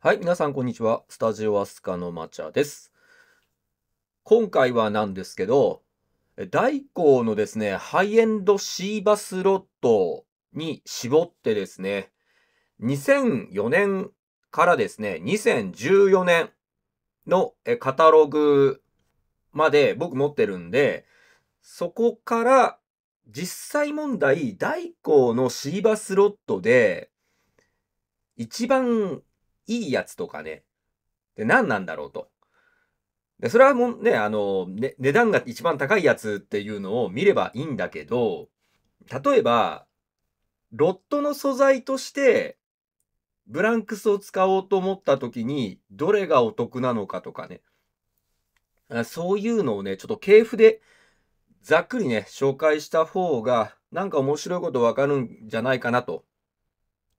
はい、皆さんこんにちは。スタジオアスカのまちゃです。今回はなんですけど、大工のですね、ハイエンドシーバスロットに絞ってですね、2004年からですね、2014年のカタログまで僕持ってるんで、そこから実際問題、大工のシーバスロットで一番いいやつとかね、で何なんだろうと。で、それはもうね、あの、ね、値段が一番高いやつっていうのを見ればいいんだけど、例えば、ロットの素材として、ブランクスを使おうと思った時に、どれがお得なのかとかね。そういうのをね、ちょっと系譜で、ざっくりね、紹介した方が、なんか面白いことわかるんじゃないかなと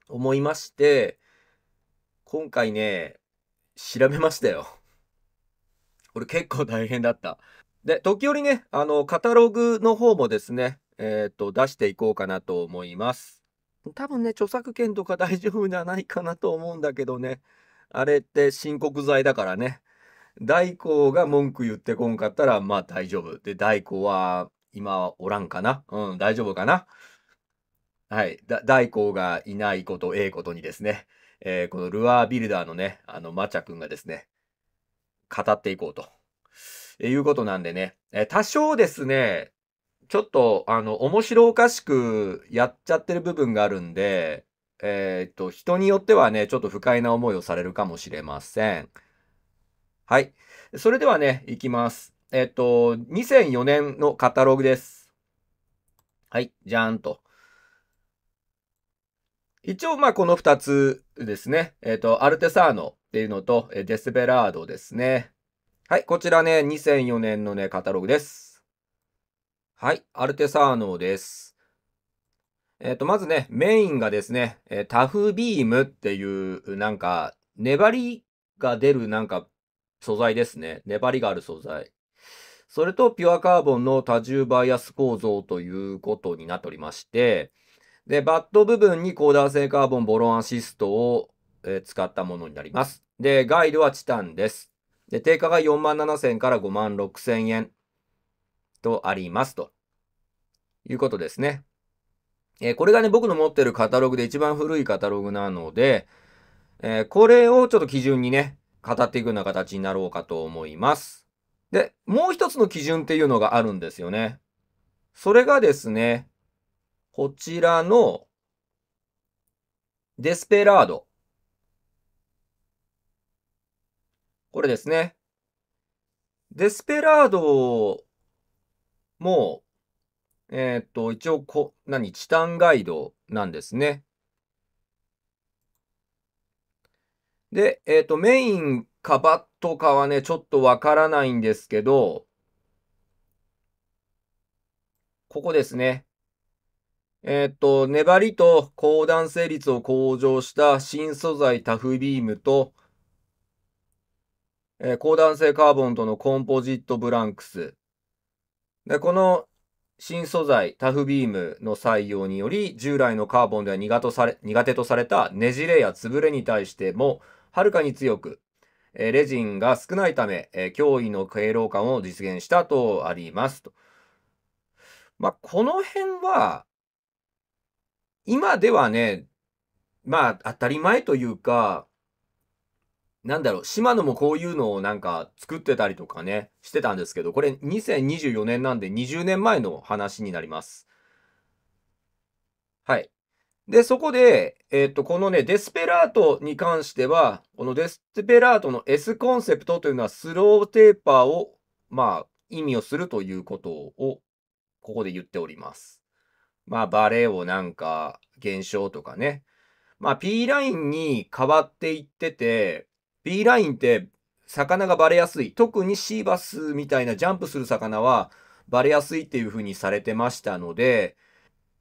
思いまして、今回ね、調べましたよ。俺結構大変だった。で、時折ね、あの、カタログの方もですね、えっ、と、出していこうかなと思います。多分ね、著作権とか大丈夫じゃないかなと思うんだけどね。あれって申告罪だからね。大光が文句言ってこんかったら、まあ大丈夫。で、大光は今おらんかな。うん、大丈夫かな。はい。大光がいないこと、ええことにですね。えー、このルアービルダーのね、あの、マチャ君がですね、語っていこうと、えいうことなんでね、えー、多少ですね、ちょっと、あの、面白おかしくやっちゃってる部分があるんで、えー、っと、人によってはね、ちょっと不快な思いをされるかもしれません。はい。それではね、いきます。えっと、2004年のカタログです。はい、じゃーんと。一応、まあ、この二つですね。えっ、ー、と、アルテサーノっていうのと、デスベラードですね。はい、こちらね、2004年のね、カタログです。はい、アルテサーノです。えっ、ー、と、まずね、メインがですね、タフビームっていう、なんか、粘りが出る、なんか、素材ですね。粘りがある素材。それと、ピュアカーボンの多重バイアス構造ということになっておりまして、で、バット部分にコーダー製カーボンボロンアシストを、え使ったものになります。で、ガイドはチタンです。で、定価が4万7千から5万6千円とありますということですね。えー、これがね、僕の持ってるカタログで一番古いカタログなので、えー、これをちょっと基準にね、語っていくような形になろうかと思います。で、もう一つの基準っていうのがあるんですよね。それがですね、こちらのデスペラード。これですね。デスペラードも、えー、っと、一応こ、何、チタンガイドなんですね。で、えー、っと、メインかバットかはね、ちょっとわからないんですけど、ここですね。えっと、粘りと高弾性率を向上した新素材タフビームと、えー、高弾性カーボンとのコンポジットブランクス。で、この新素材タフビームの採用により、従来のカーボンでは苦とされ苦手とされたねじれや潰れに対しても、はるかに強く、えー、レジンが少ないため、えー、脅威の経老感を実現したとあります。とまあ、この辺は、今ではね、まあ当たり前というか、なんだろう、島野もこういうのをなんか作ってたりとかね、してたんですけど、これ2024年なんで20年前の話になります。はい。で、そこで、えー、っと、このね、デスペラートに関しては、このデスペラートの S コンセプトというのはスローテーパーを、まあ、意味をするということを、ここで言っております。まあ、バレエをなんか、現象とかね。まあ P ラインに変わっていってて、P ラインって魚がバレやすい。特にシーバスみたいなジャンプする魚はバレやすいっていう風にされてましたので、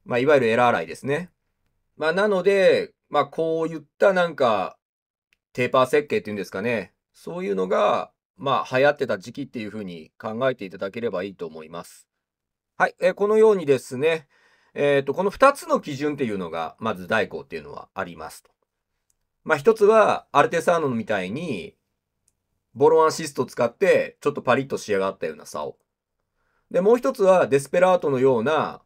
まあいわゆるエラー洗いですね。まあなので、まあこういったなんかテーパー設計っていうんですかね。そういうのが、まあ流行ってた時期っていう風に考えていただければいいと思います。はい、えこのようにですね、えっ、ー、と、この2つの基準っていうのが、まず代行っていうのはありますと。まあ、一つは、アルテサーノみたいに、ボロンアシストを使って、ちょっとパリッと仕上がったような竿。で、もう一つは、デスペラートのような、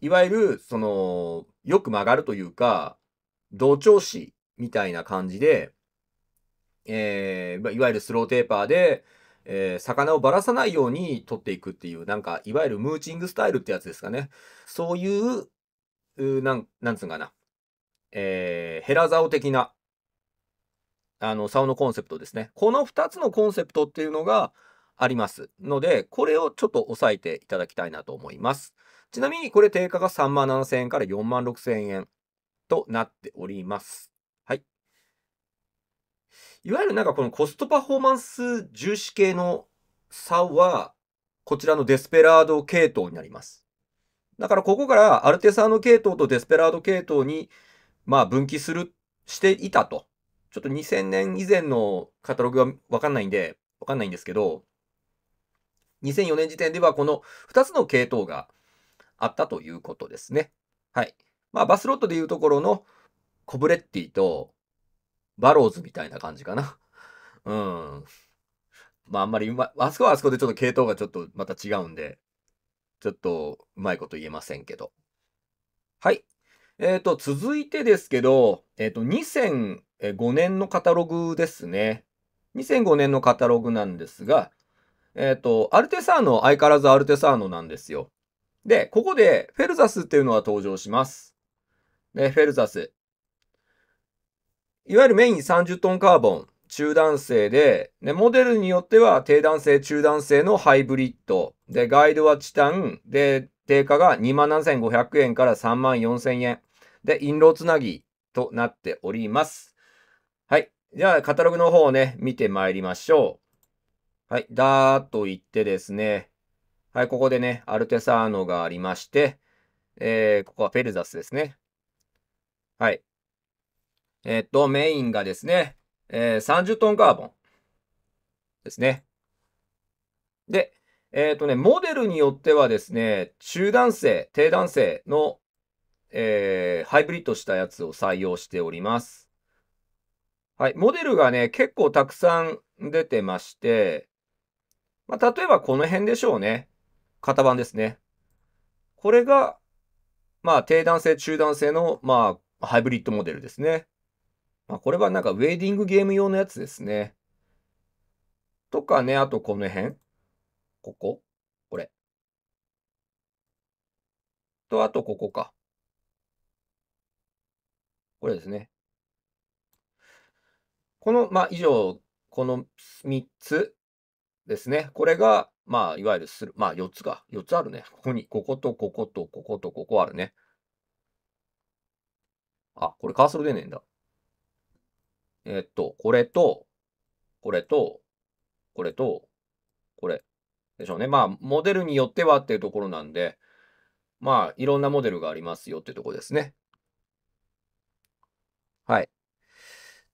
いわゆる、その、よく曲がるというか、同調子みたいな感じで、えー、いわゆるスローテーパーで、えー、魚をばらさないように取っていくっていう、なんか、いわゆるムーチングスタイルってやつですかね。そういう、うなん、なんつうんかな。えー、ヘラザオ的な、あの、竿のコンセプトですね。この2つのコンセプトっていうのがありますので、これをちょっと押さえていただきたいなと思います。ちなみにこれ定価が3万7千円から4万6000円となっております。いわゆるなんかこのコストパフォーマンス重視系の差は、こちらのデスペラード系統になります。だからここからアルテサーノ系統とデスペラード系統に、まあ分岐する、していたと。ちょっと2000年以前のカタログがわかんないんで、わかんないんですけど、2004年時点ではこの2つの系統があったということですね。はい。まあバスロットでいうところのコブレッティとバローズみたいな感じかな。うん。まああんまりうま、あそこはあそこでちょっと系統がちょっとまた違うんで、ちょっとうまいこと言えませんけど。はい。えっ、ー、と、続いてですけど、えっ、ー、と、2005年のカタログですね。2005年のカタログなんですが、えっ、ー、と、アルテサーノ、相変わらずアルテサーノなんですよ。で、ここでフェルザスっていうのが登場します。で、フェルザス。いわゆるメイン30トンカーボン、中弾性で、モデルによっては低弾性、中弾性のハイブリッド、で、ガイドはチタン、で、定価が27,500円から34,000円、で、印籠つなぎとなっております。はい。じゃあ、カタログの方をね、見てまいりましょう。はい。だーっといってですね、はい、ここでね、アルテサーノがありまして、えー、ここはフェルザスですね。はい。えっと、メインがですね、えー、30トンカーボンですね。で、えっ、ー、とね、モデルによってはですね、中男性、低断性の、えー、ハイブリッドしたやつを採用しております。はい、モデルがね、結構たくさん出てまして、まあ、例えばこの辺でしょうね。型番ですね。これが、まあ、低断性、中男性の、まあ、ハイブリッドモデルですね。まあ、これはなんかウェディングゲーム用のやつですね。とかね、あとこの辺。こここれ。と、あとここか。これですね。この、まあ、以上、この3つですね。これが、まあ、いわゆるする、まあ、4つか。4つあるね。ここに、ここと、ここと、ここと、ここあるね。あ、これカーソル出ねえんだ。えっと、これと、これと、これと、これ。でしょうね。まあ、モデルによってはっていうところなんで、まあ、いろんなモデルがありますよっていうところですね。はい。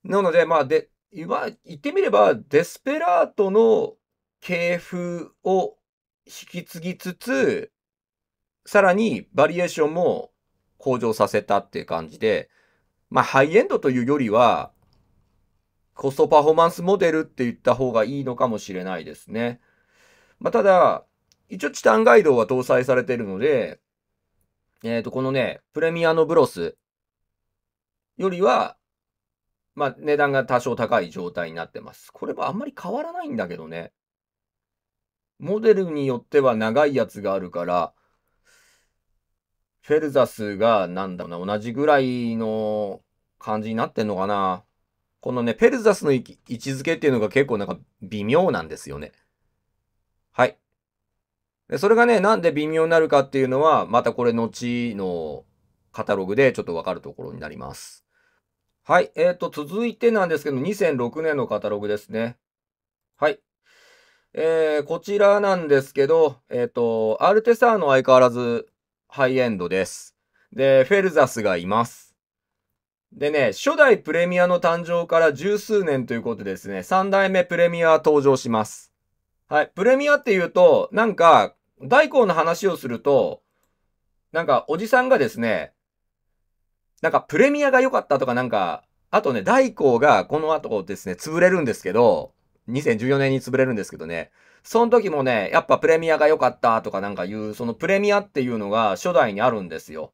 なので、まあ、で、今、言ってみれば、デスペラートの系譜を引き継ぎつつ、さらにバリエーションも向上させたっていう感じで、まあ、ハイエンドというよりは、コストパフォーマンスモデルって言った方がいいのかもしれないですね。まあ、ただ、一応チタンガイドは搭載されているので、えっ、ー、と、このね、プレミアのブロスよりは、まあ、値段が多少高い状態になってます。これもあんまり変わらないんだけどね。モデルによっては長いやつがあるから、フェルザスがなんだろうな、同じぐらいの感じになってんのかな。このね、ペルザスの位置づけっていうのが結構なんか微妙なんですよね。はい。でそれがね、なんで微妙になるかっていうのは、またこれ後のカタログでちょっとわかるところになります。はい。えっ、ー、と、続いてなんですけど、2006年のカタログですね。はい。えー、こちらなんですけど、えっ、ー、と、アルテサーの相変わらずハイエンドです。で、フェルザスがいます。でね、初代プレミアの誕生から十数年ということでですね、三代目プレミア登場します。はい、プレミアっていうと、なんか、大工の話をすると、なんか、おじさんがですね、なんか、プレミアが良かったとかなんか、あとね、大工がこの後ですね、潰れるんですけど、2014年に潰れるんですけどね、その時もね、やっぱプレミアが良かったとかなんかいう、そのプレミアっていうのが初代にあるんですよ。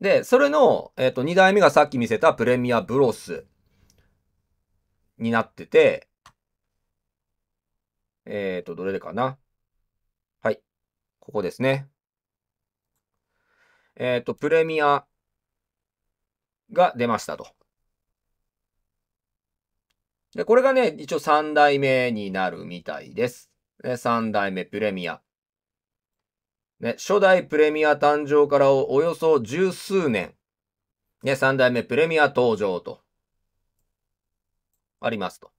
で、それの、えっ、ー、と、2代目がさっき見せたプレミアブロスになってて、えっ、ー、と、どれでかなはい。ここですね。えっ、ー、と、プレミアが出ましたと。で、これがね、一応3代目になるみたいです。3代目プレミア。ね、初代プレミア誕生からおよそ十数年、ね、三代目プレミア登場と、ありますと。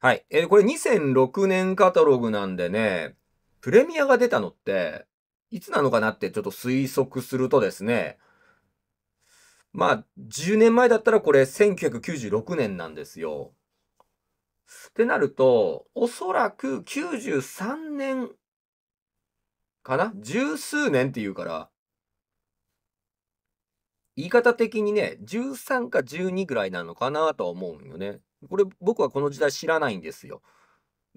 はい。えー、これ2006年カタログなんでね、プレミアが出たのって、いつなのかなってちょっと推測するとですね、まあ、10年前だったらこれ1996年なんですよ。ってなると、おそらく93年かな十数年って言うから、言い方的にね、13か12ぐらいなのかなとは思うんよね。これ僕はこの時代知らないんですよ。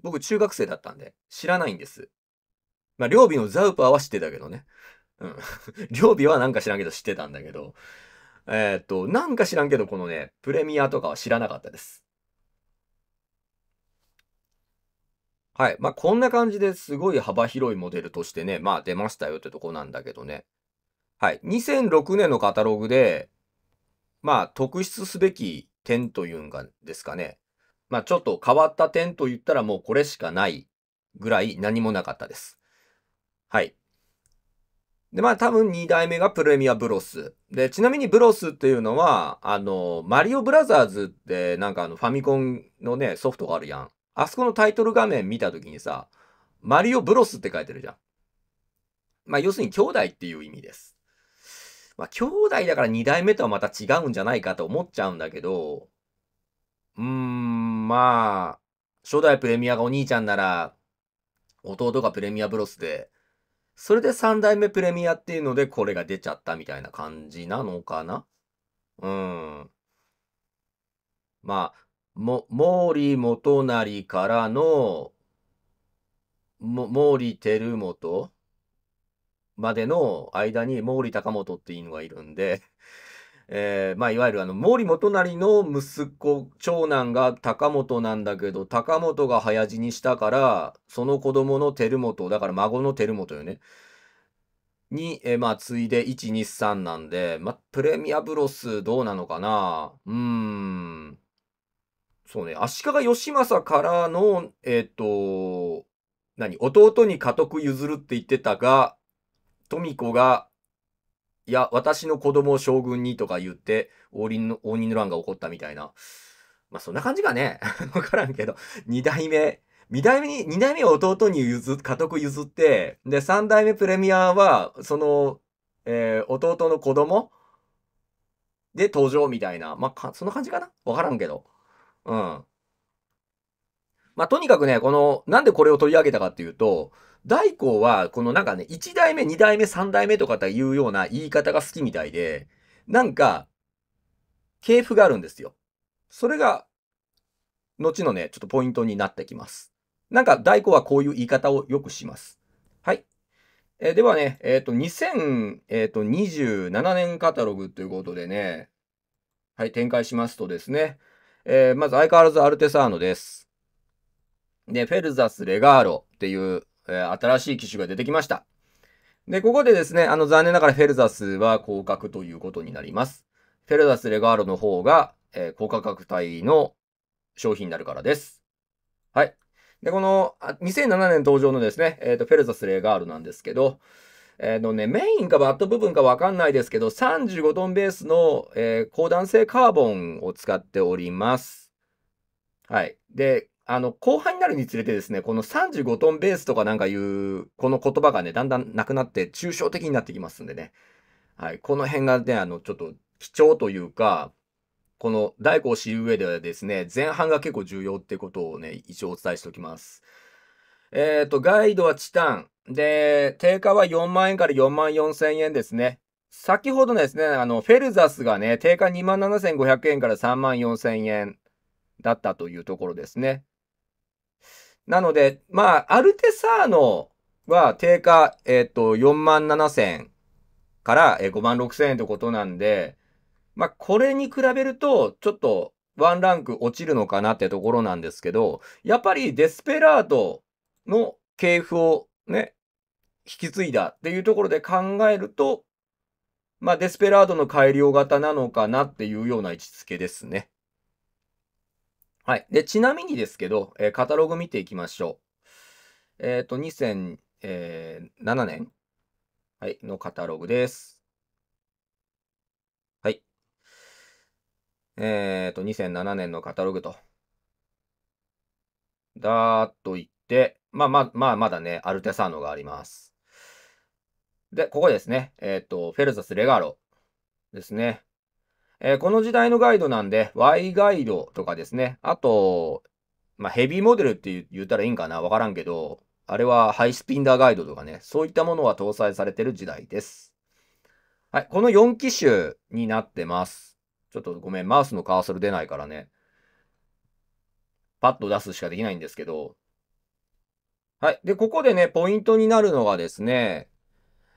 僕中学生だったんで、知らないんです。まあ、両備のザウパーは知ってたけどね。うん。両 備はなんか知らんけど知ってたんだけど。えー、っと、なんか知らんけど、このね、プレミアとかは知らなかったです。はい。まあ、こんな感じですごい幅広いモデルとしてね、まあ出ましたよってとこなんだけどね。はい。2006年のカタログで、まあ特筆すべき点というんがですかね。まあちょっと変わった点と言ったらもうこれしかないぐらい何もなかったです。はい。で、まあ多分2代目がプレミアブロス。で、ちなみにブロスっていうのは、あの、マリオブラザーズってなんかあのファミコンのね、ソフトがあるやん。あそこのタイトル画面見た時にさ、マリオブロスって書いてるじゃん。まあ、要するに兄弟っていう意味です。まあ、兄弟だから2代目とはまた違うんじゃないかと思っちゃうんだけど、うーん、まあ、初代プレミアがお兄ちゃんなら、弟がプレミアブロスで、それで三代目プレミアっていうのでこれが出ちゃったみたいな感じなのかなうん。まあ、も、毛利元就からの、も、毛利輝元までの間に毛利高元っていうのがいるんで、えー、まあ、いわゆるあの、毛利元就の息子、長男が高本なんだけど、高本が早死にしたから、その子供の輝元、だから孫の輝元よね。に、えまあ、ついで1、2、3なんで、まあ、プレミアブロスどうなのかなうーん。そうね、足利義政からの、えっ、ー、と、何、弟に家督譲るって言ってたが、富子が、いや、私の子供を将軍にとか言って、王林の、王人の乱が起こったみたいな。まあ、そんな感じかね。わからんけど、二代目。二代目に、二代目は弟に譲、家督譲って、で、三代目プレミアは、その、えー、弟の子供で登場みたいな。まあ、そんな感じかなわからんけど。うん。まあ、とにかくね、この、なんでこれを取り上げたかっていうと、大光は、このなんかね、1代目、2代目、3代目とかっていうような言い方が好きみたいで、なんか、系譜があるんですよ。それが、後のね、ちょっとポイントになってきます。なんか、大光はこういう言い方をよくします。はい。えー、ではね、えっ、ー、と、2027年カタログということでね、はい、展開しますとですね、えー、まず相変わらずアルテサーノです。で、フェルザス・レガーロっていう、えー、新しい機種が出てきました。で、ここでですね、あの、残念ながらフェルザスは広格ということになります。フェルザス・レガーロの方が、えー、高価格帯の商品になるからです。はい。で、この、2007年登場のですね、えー、と、フェルザス・レガールなんですけど、えー、のね、メインかバット部分かわかんないですけど、35トンベースの、えー、高弾性カーボンを使っております。はい。で、あの、後半になるにつれてですね、この35トンベースとかなんかいう、この言葉がね、だんだんなくなって抽象的になってきますんでね。はい。この辺がね、あの、ちょっと貴重というか、この大工を知る上ではですね、前半が結構重要ってことをね、一応お伝えしておきます。えっ、ー、と、ガイドはチタン。で、定価は4万円から4万4千円ですね。先ほどですね、あの、フェルザスがね、定価2万7500円から3万4千円だったというところですね。なので、まあ、アルテサーノは定価、えっ、と、4万7千から5万6千円ってことなんで、まあ、これに比べると、ちょっとワンランク落ちるのかなってところなんですけど、やっぱりデスペラードの系譜をね、引き継いだっていうところで考えると、まあ、デスペラードの改良型なのかなっていうような位置付けですね。はい。で、ちなみにですけど、えー、カタログ見ていきましょう。えっ、ー、と、2007年、はい、のカタログです。はい。えっ、ー、と、2007年のカタログと。だーっといって、まあまあ、まあ、まだね、アルテサーノがあります。で、ここですね。えっ、ー、と、フェルザス・レガロですね。えー、この時代のガイドなんで、Y ガイドとかですね。あと、まあ、ヘビーモデルって言ったらいいんかなわからんけど、あれはハイスピンダーガイドとかね、そういったものは搭載されてる時代です。はい、この4機種になってます。ちょっとごめん、マウスのカーソル出ないからね。パッと出すしかできないんですけど、はい。で、ここでね、ポイントになるのがですね、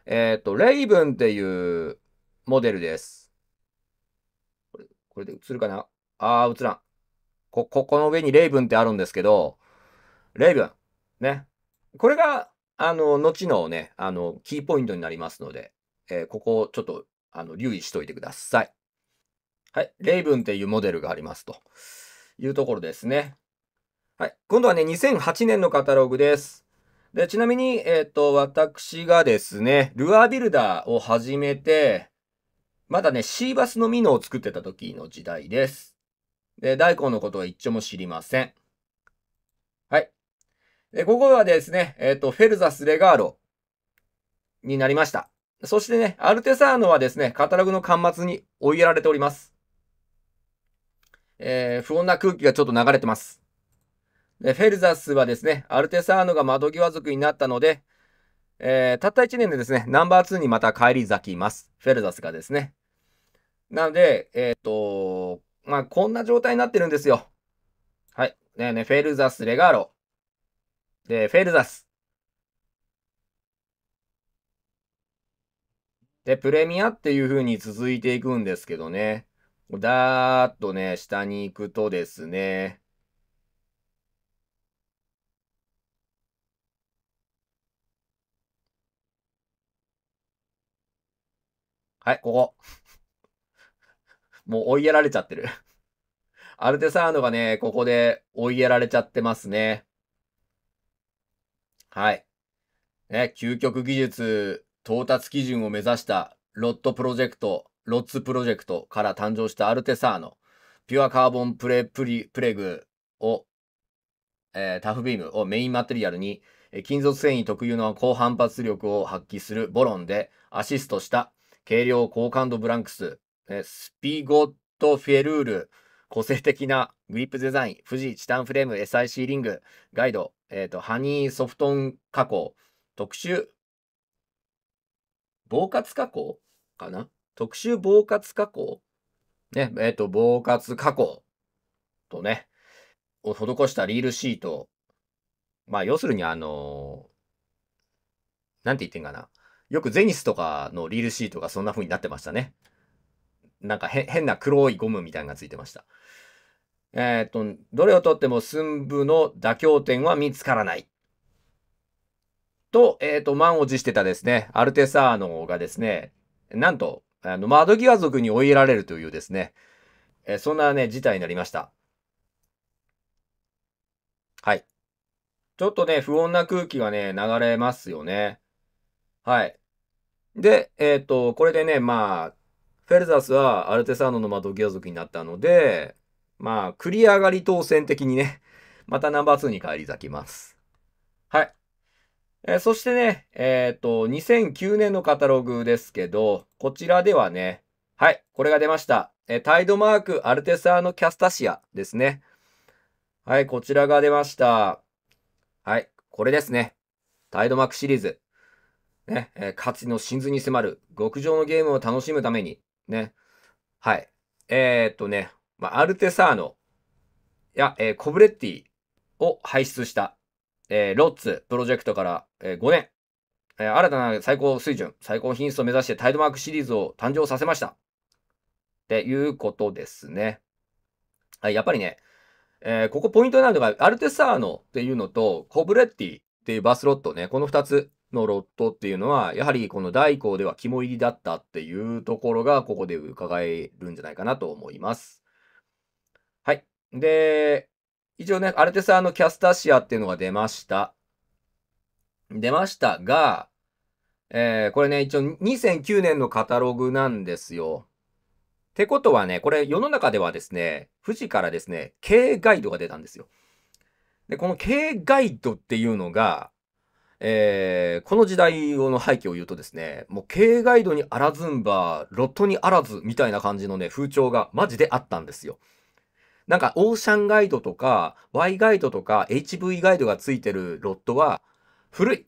えっ、ー、と、レイブンっていうモデルです。これこれで映るかなあー、映らん。こ、ここの上にレイブンってあるんですけど、レイブン。ね。これが、あの、後のね、あの、キーポイントになりますので、えー、ここをちょっと、あの、留意しといてください。はい。レイブンっていうモデルがありますというところですね。はい。今度はね、2008年のカタログです。で、ちなみに、えっ、ー、と、私がですね、ルアービルダーを始めて、まだね、シーバスのミノを作ってた時の時代です。で、大根のことは一丁も知りません。はい。で、ここはですね、えっ、ー、と、フェルザス・レガーロになりました。そしてね、アルテサーノはですね、カタログの端末に追いやられております。えー、不穏な空気がちょっと流れてます。フェルザスはですね、アルテサーノが窓際族になったので、えー、たった1年でですね、ナンバー2にまた返り咲きます。フェルザスがですね。なので、えっ、ー、と、まあ、こんな状態になってるんですよ。はい。ねね、フェルザス、レガーロ。で、フェルザス。で、プレミアっていう風に続いていくんですけどね。だーっとね、下に行くとですね、はい、ここ。もう追いやられちゃってる アルテサーノがね、ここで追いやられちゃってますね。はい。ね、究極技術到達基準を目指したロットプロジェクト、ロッツプロジェクトから誕生したアルテサーノ。ピュアカーボンプレプリプレグを、えー、タフビームをメインマテリアルに、金属繊維特有の高反発力を発揮するボロンでアシストした軽量高感度ブランクス、スピゴットフェルール、個性的なグリップデザイン、富士チタンフレーム SIC リング、ガイド、えっ、ー、と、ハニーソフトン加工、特殊、防滑加工かな特殊防滑加工ね、えっ、ー、と、防滑加工とね、を施したリールシート。まあ、要するにあのー、なんて言ってんかな。よくゼニスとかのリールシートがそんな風になってましたね。なんか変な黒いゴムみたいなのがついてました。えっ、と、どれをとっても寸部の妥協点は見つからない。と、えっ、と、満を持してたですね、アルテサーノがですね、なんと、あの、窓際族に追いやられるというですね、えー、そんなね、事態になりました。はい。ちょっとね、不穏な空気がね、流れますよね。はい。で、えっ、ー、と、これでね、まあ、フェルザスはアルテサーノの窓ドギア族になったので、まあ、繰り上がり当選的にね、またナンバー2に返り咲きます。はい。えー、そしてね、えっ、ー、と、2009年のカタログですけど、こちらではね、はい、これが出ました。えー、タイドマークアルテサーノキャスタシアですね。はい、こちらが出ました。はい、これですね。タイドマークシリーズ。ね、えー、勝ちの真髄に迫る極上のゲームを楽しむために、ね、はい。えー、っとね、まあ、アルテサーノや、えー、コブレッティを輩出した、えー、ロッツプロジェクトから、えー、5年、えー、新たな最高水準、最高品質を目指してタイドマークシリーズを誕生させました。っていうことですね。はい、やっぱりね、えー、ここポイントになるのが、アルテサーノっていうのと、コブレッティっていうバスロットね、この2つのロットっていうのは、やはりこの大工では肝入りだったっていうところが、ここで伺えるんじゃないかなと思います。はい。で、一応ね、アルテサーのキャスタシアっていうのが出ました。出ましたが、えー、これね、一応2009年のカタログなんですよ。ってことはね、これ世の中ではですね、富士からですね、K ガイドが出たんですよ。で、この K ガイドっていうのが、えー、この時代の背景を言うとですね、もう、軽ガイドにあらずんば、ロットにあらず、みたいな感じのね、風潮がマジであったんですよ。なんか、オーシャンガイドとか、Y ガイドとか、HV ガイドがついてるロットは、古い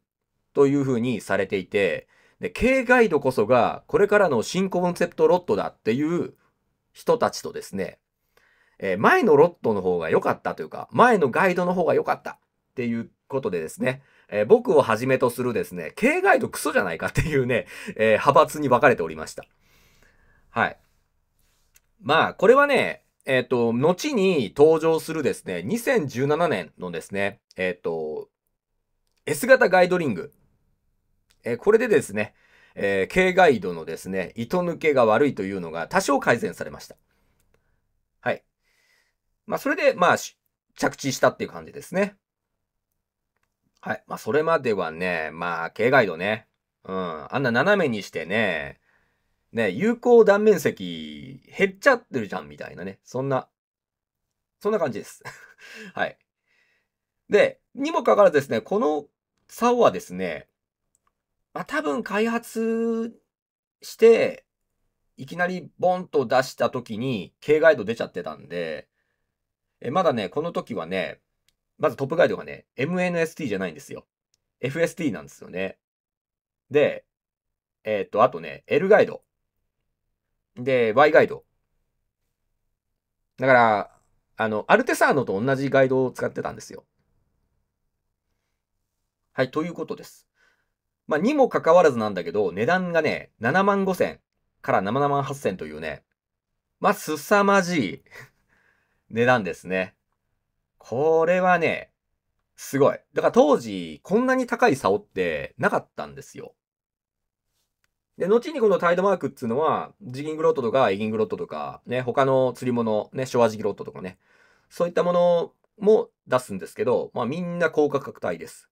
という風にされていて、で、軽ガイドこそが、これからの新コンセプトロットだっていう人たちとですね、えー、前のロットの方が良かったというか、前のガイドの方が良かったっていうことでですね、えー、僕をはじめとするですね、形イとクソじゃないかっていうね、えー、派閥に分かれておりました。はい。まあ、これはね、えっ、ー、と、後に登場するですね、2017年のですね、えっ、ー、と、S 型ガイドリング。えー、これでですね、えー、K ガイドのですね、糸抜けが悪いというのが多少改善されました。はい。まあ、それで、まあ、着地したっていう感じですね。はい。まあ、それまではね、まあ、軽ガイドね。うん。あんな斜めにしてね、ね、有効断面積減っちゃってるじゃん、みたいなね。そんな、そんな感じです。はい。で、にもかかわらずですね、この竿はですね、まあ、多分開発して、いきなりボンと出した時に、軽ガイド出ちゃってたんで、えまだね、この時はね、まずトップガイドがね、MNST じゃないんですよ。FST なんですよね。で、えー、っと、あとね、L ガイド。で、Y ガイド。だから、あの、アルテサーノと同じガイドを使ってたんですよ。はい、ということです。まあ、にもかかわらずなんだけど、値段がね、7万5千から7万8千というね、まあ、すさまじい 値段ですね。これはね、すごい。だから当時、こんなに高い竿ってなかったんですよ。で、後にこのタイドマークっつうのは、ジギングロットとかエギングロットとか、ね、他の釣り物、ね、昭和時ジギロットとかね、そういったものも出すんですけど、まあみんな高価格帯です。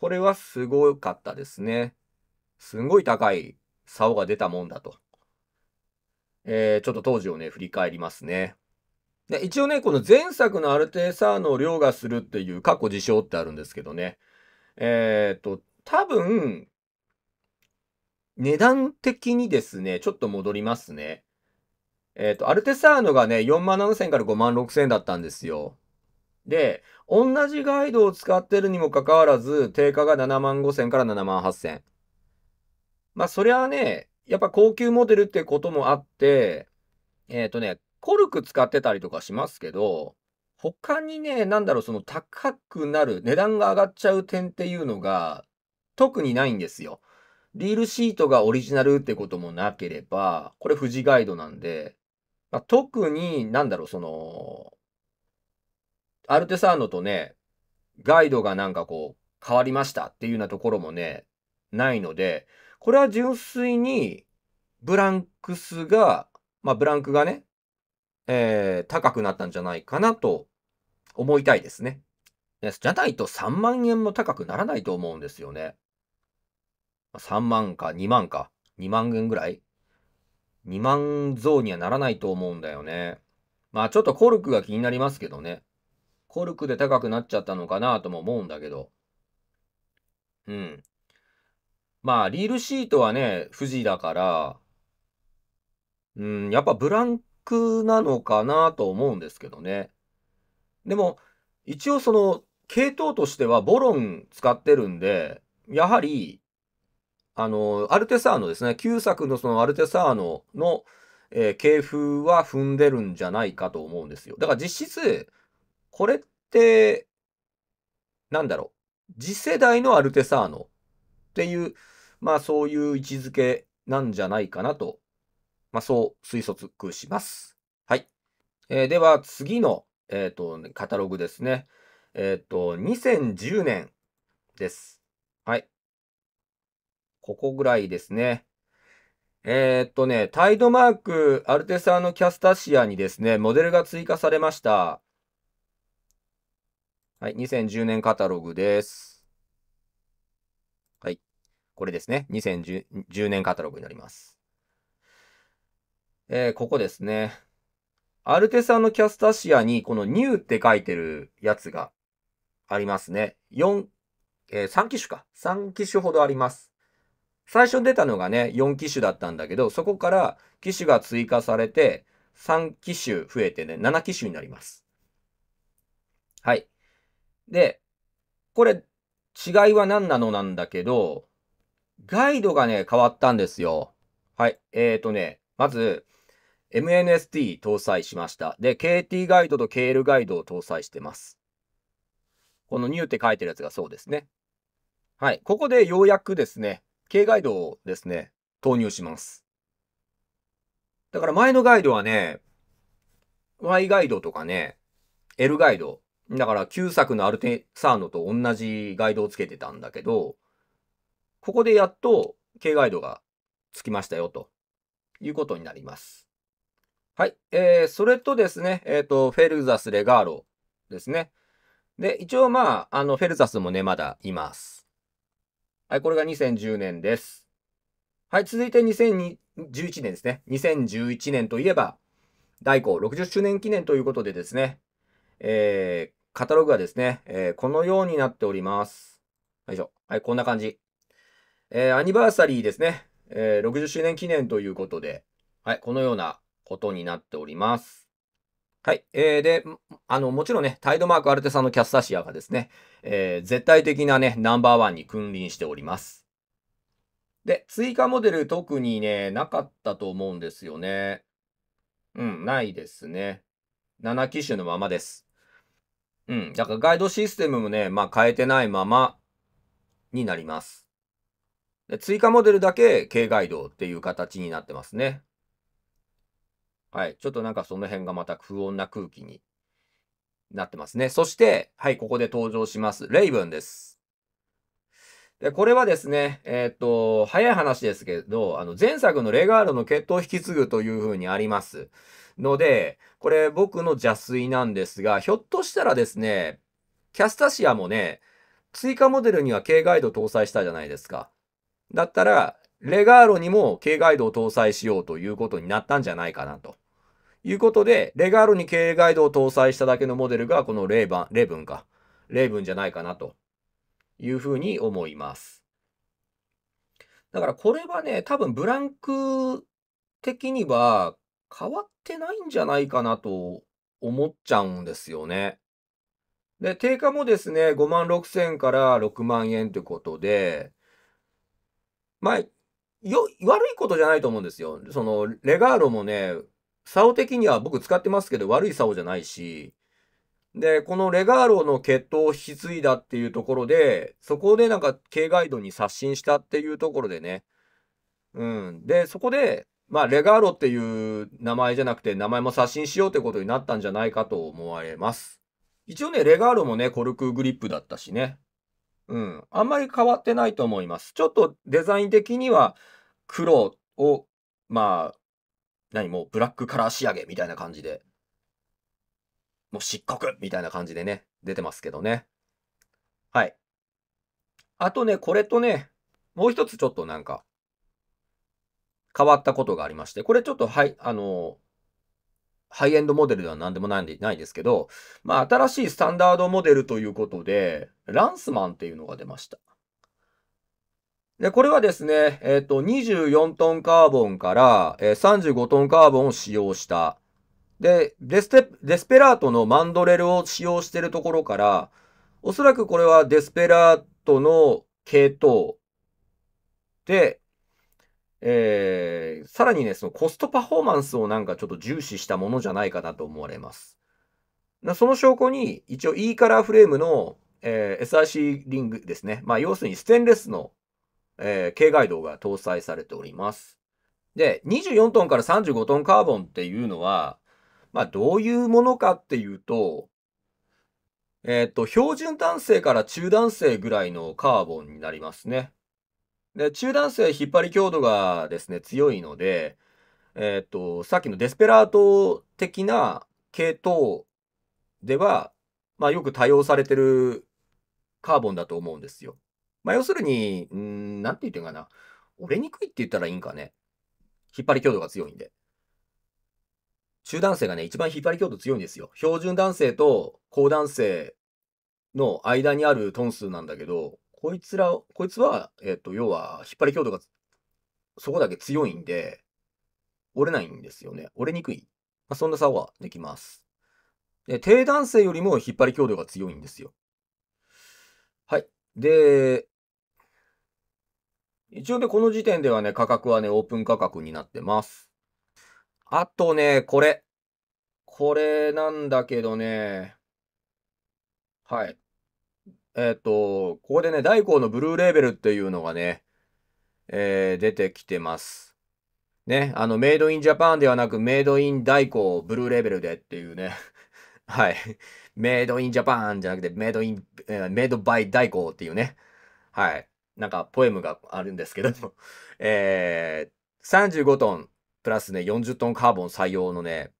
これはすごかったですね。すんごい高い竿が出たもんだと。えー、ちょっと当時をね、振り返りますね。一応ね、この前作のアルテサーノを凌駕するっていう過去事象ってあるんですけどね。えっ、ー、と、多分、値段的にですね、ちょっと戻りますね。えっ、ー、と、アルテサーノがね、4万7千から5万6千だったんですよ。で、同じガイドを使ってるにもかかわらず、定価が7万5千から7万8千。まあ、そりゃあね、やっぱ高級モデルってこともあって、えっ、ー、とね、コルク使ってたりとかしますけど、他にね、なんだろう、その高くなる、値段が上がっちゃう点っていうのが、特にないんですよ。リールシートがオリジナルってこともなければ、これ富士ガイドなんで、まあ、特になんだろう、その、アルテサーノとね、ガイドがなんかこう、変わりましたっていうようなところもね、ないので、これは純粋に、ブランクスが、まあ、ブランクがね、えー、高くなったんじゃないかなと思いたいですね。じゃないと3万円も高くならないと思うんですよね。3万か2万か、2万円ぐらい ?2 万増にはならないと思うんだよね。まあちょっとコルクが気になりますけどね。コルクで高くなっちゃったのかなとも思うんだけど。うん。まあリールシートはね、富士だから、うん、やっぱブラン格なのかなと思うんですけどね。でも、一応その、系統としてはボロン使ってるんで、やはり、あの、アルテサーノですね。旧作のそのアルテサーノの、えー、系譜は踏んでるんじゃないかと思うんですよ。だから実質、これって、なんだろう。次世代のアルテサーノっていう、まあそういう位置づけなんじゃないかなとまあ、そう推測します。はい。えー、では、次の、えっ、ー、と、カタログですね。えっ、ー、と、2010年です。はい。ここぐらいですね。えー、っとね、タイドマーク、アルテサーのキャスタシアにですね、モデルが追加されました。はい、2010年カタログです。はい、これですね、2010年カタログになります。えー、ここですね。アルテさんのキャスタシアに、このニューって書いてるやつがありますね。4、えー、3機種か。3機種ほどあります。最初出たのがね、4機種だったんだけど、そこから機種が追加されて、3機種増えてね、7機種になります。はい。で、これ、違いは何なのなんだけど、ガイドがね、変わったんですよ。はい。えっ、ー、とね、まず、MNST 搭載しました。で、KT ガイドと KL ガイドを搭載してます。このニューって書いてるやつがそうですね。はい。ここでようやくですね、K ガイドをですね、投入します。だから前のガイドはね、Y ガイドとかね、L ガイド。だから旧作のアルテサーノと同じガイドをつけてたんだけど、ここでやっと K ガイドがつきましたよということになります。はい。えー、それとですね、えっ、ー、と、フェルザス・レガーロですね。で、一応まあ、あの、フェルザスもね、まだいます。はい、これが2010年です。はい、続いて2011年ですね。2011年といえば、大工60周年記念ということでですね、えー、カタログがですね、えー、このようになっております。よいしょ。はい、こんな感じ。えー、アニバーサリーですね。えー、60周年記念ということで、はい、このようなことになっております。はい。えー、で、あの、もちろんね、タイドマークアルテさんのキャスタシアがですね、えー、絶対的なね、ナンバーワンに君臨しております。で、追加モデル特にね、なかったと思うんですよね。うん、ないですね。7機種のままです。うん、だからガイドシステムもね、まあ変えてないままになります。で追加モデルだけ軽ガイドっていう形になってますね。はい。ちょっとなんかその辺がまた不穏な空気になってますね。そして、はい、ここで登場します。レイブンです。で、これはですね、えー、っと、早い話ですけど、あの、前作のレガールの血統を引き継ぐというふうにあります。ので、これ僕の邪推なんですが、ひょっとしたらですね、キャスタシアもね、追加モデルには K ガイド搭載したじゃないですか。だったら、レガーロにも軽ガイドを搭載しようということになったんじゃないかなと。いうことで、レガーロに軽ガイドを搭載しただけのモデルが、このレーバン、レーブンか。レーブンじゃないかなというふうに思います。だからこれはね、多分ブランク的には変わってないんじゃないかなと思っちゃうんですよね。で、定価もですね、5万6千から6万円ということで、まあ、よ、悪いことじゃないと思うんですよ。その、レガーロもね、竿的には僕使ってますけど、悪い竿じゃないし、で、このレガーロの血統を引き継いだっていうところで、そこでなんか、軽ガイドに刷新したっていうところでね、うん。で、そこで、まあ、レガーロっていう名前じゃなくて、名前も刷新しようってことになったんじゃないかと思われます。一応ね、レガーロもね、コルクグリップだったしね。うん、あんまり変わってないと思います。ちょっとデザイン的には黒を、まあ、何もうブラックカラー仕上げみたいな感じで、もう漆黒みたいな感じでね、出てますけどね。はい。あとね、これとね、もう一つちょっとなんか、変わったことがありまして、これちょっとはい、あのハイエンドモデルでは何でもないんでないですけど、まあ、新しいスタンダードモデルということで、ランスマンっていうのが出ました。で、これはですね、えっ、ー、と、24トンカーボンから、えー、35トンカーボンを使用した。で、デステ、デスペラートのマンドレルを使用しているところから、おそらくこれはデスペラートの系統で、えー、さらにね、そのコストパフォーマンスをなんかちょっと重視したものじゃないかなと思われます。その証拠に、一応 E カラーフレームの、えー、SRC リングですね。まあ、要するにステンレスの、えー、軽ガイドが搭載されております。で、24トンから35トンカーボンっていうのは、まあ、どういうものかっていうと、えっ、と、標準男性から中男性ぐらいのカーボンになりますね。で、中男性引っ張り強度がですね、強いので、えっ、と、さっきのデスペラート的な系統では、まあよく多用されてるカーボンだと思うんですよ。まあ要するに、んなんて言ってんかな。折れにくいって言ったらいいんかね。引っ張り強度が強いんで。中男性がね、一番引っ張り強度強いんですよ。標準男性と高男性の間にあるトン数なんだけど、こいつら、こいつは、えっ、と、要は、引っ張り強度がそこだけ強いんで、折れないんですよね。折れにくい。まあ、そんな差はできます。で、低弾性よりも引っ張り強度が強いんですよ。はい。で、一応ね、この時点ではね、価格はね、オープン価格になってます。あとね、これ。これなんだけどね。はい。えっ、ー、と、ここでね、大光のブルーレーベルっていうのがね、えー、出てきてます。ね、あの、メイドインジャパンではなく、メイドイン大光ブルーレーベルでっていうね、はい。メイドインジャパンじゃなくて、メイドイン、えー、メイドバイ大光っていうね、はい。なんか、ポエムがあるんですけども、えー、35トン、プラスね、40トンカーボン採用のね、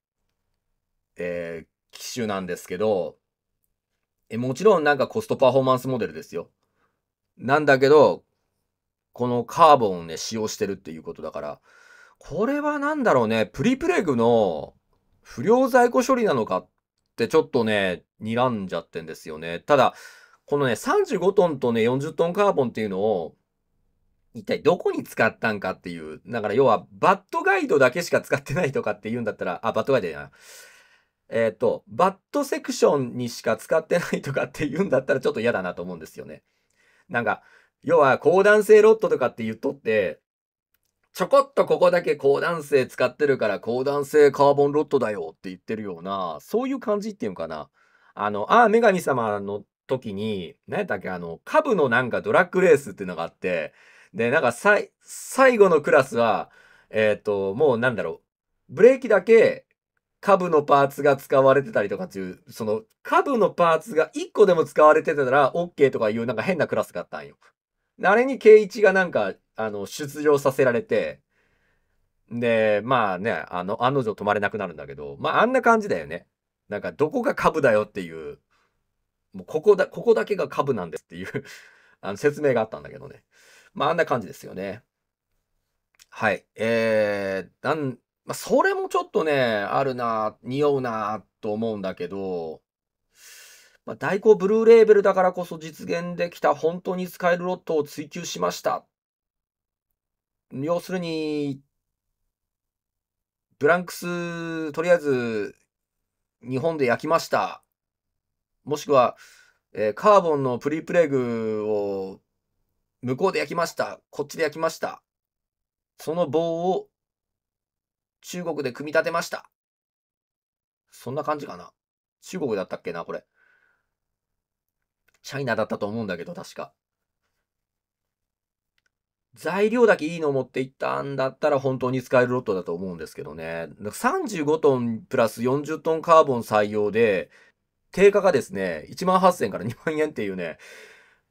えー、機種なんですけど、え、もちろんなんかコストパフォーマンスモデルですよ。なんだけど、このカーボンをね、使用してるっていうことだから、これは何だろうね、プリプレグの不良在庫処理なのかってちょっとね、睨んじゃってんですよね。ただ、このね、35トンとね、40トンカーボンっていうのを、一体どこに使ったんかっていう。だから要は、バッドガイドだけしか使ってないとかって言うんだったら、あ、バッドガイドじゃない。えっ、ー、と、バッドセクションにしか使ってないとかって言うんだったらちょっと嫌だなと思うんですよね。なんか、要は高弾性ロットとかって言っとって、ちょこっとここだけ高弾性使ってるから高弾性カーボンロットだよって言ってるような、そういう感じっていうのかな。あの、ああ、女神様の時に、何やったっけ、あの、株のなんかドラッグレースっていうのがあって、で、なんか最後のクラスは、えっ、ー、と、もうなんだろう、ブレーキだけ下部のパーツが使われてたりとかっていう、その下部のパーツが1個でも使われてたら OK とかいうなんか変なクラスがあったんよ。あれに圭一がなんか、あの、出場させられて、で、まあね、あの、案の定止まれなくなるんだけど、まああんな感じだよね。なんかどこが株だよっていう、もうここだ、ここだけが株なんですっていう あの説明があったんだけどね。まああんな感じですよね。はい。えー、なん、まあ、それもちょっとね、あるな、匂うな、と思うんだけど、まあ、代行ブルーレーベルだからこそ実現できた本当に使えるロットを追求しました。要するに、ブランクス、とりあえず、日本で焼きました。もしくは、えー、カーボンのプリプレグを、向こうで焼きました。こっちで焼きました。その棒を中国で組み立てました。そんな感じかな。中国だったっけな、これ。チャイナだったと思うんだけど、確か。材料だけいいのを持っていったんだったら本当に使えるロットだと思うんですけどね。35トンプラス40トンカーボン採用で、定価がですね、1万8000から2万円っていうね、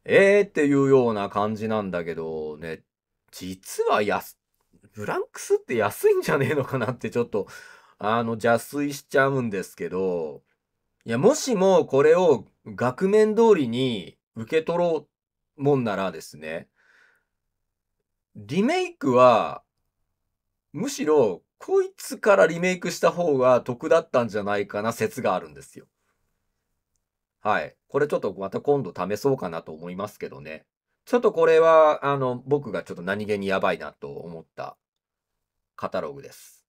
えーっていうような感じなんだけどね、実は安フランクスって安いんじゃねえのかなってちょっと、あの、邪推しちゃうんですけど、いや、もしもこれを額面通りに受け取ろうもんならですね、リメイクは、むしろ、こいつからリメイクした方が得だったんじゃないかな説があるんですよ。はい。これちょっとまた今度試そうかなと思いますけどね。ちょっとこれは、あの、僕がちょっと何気にやばいなと思ったカタログです。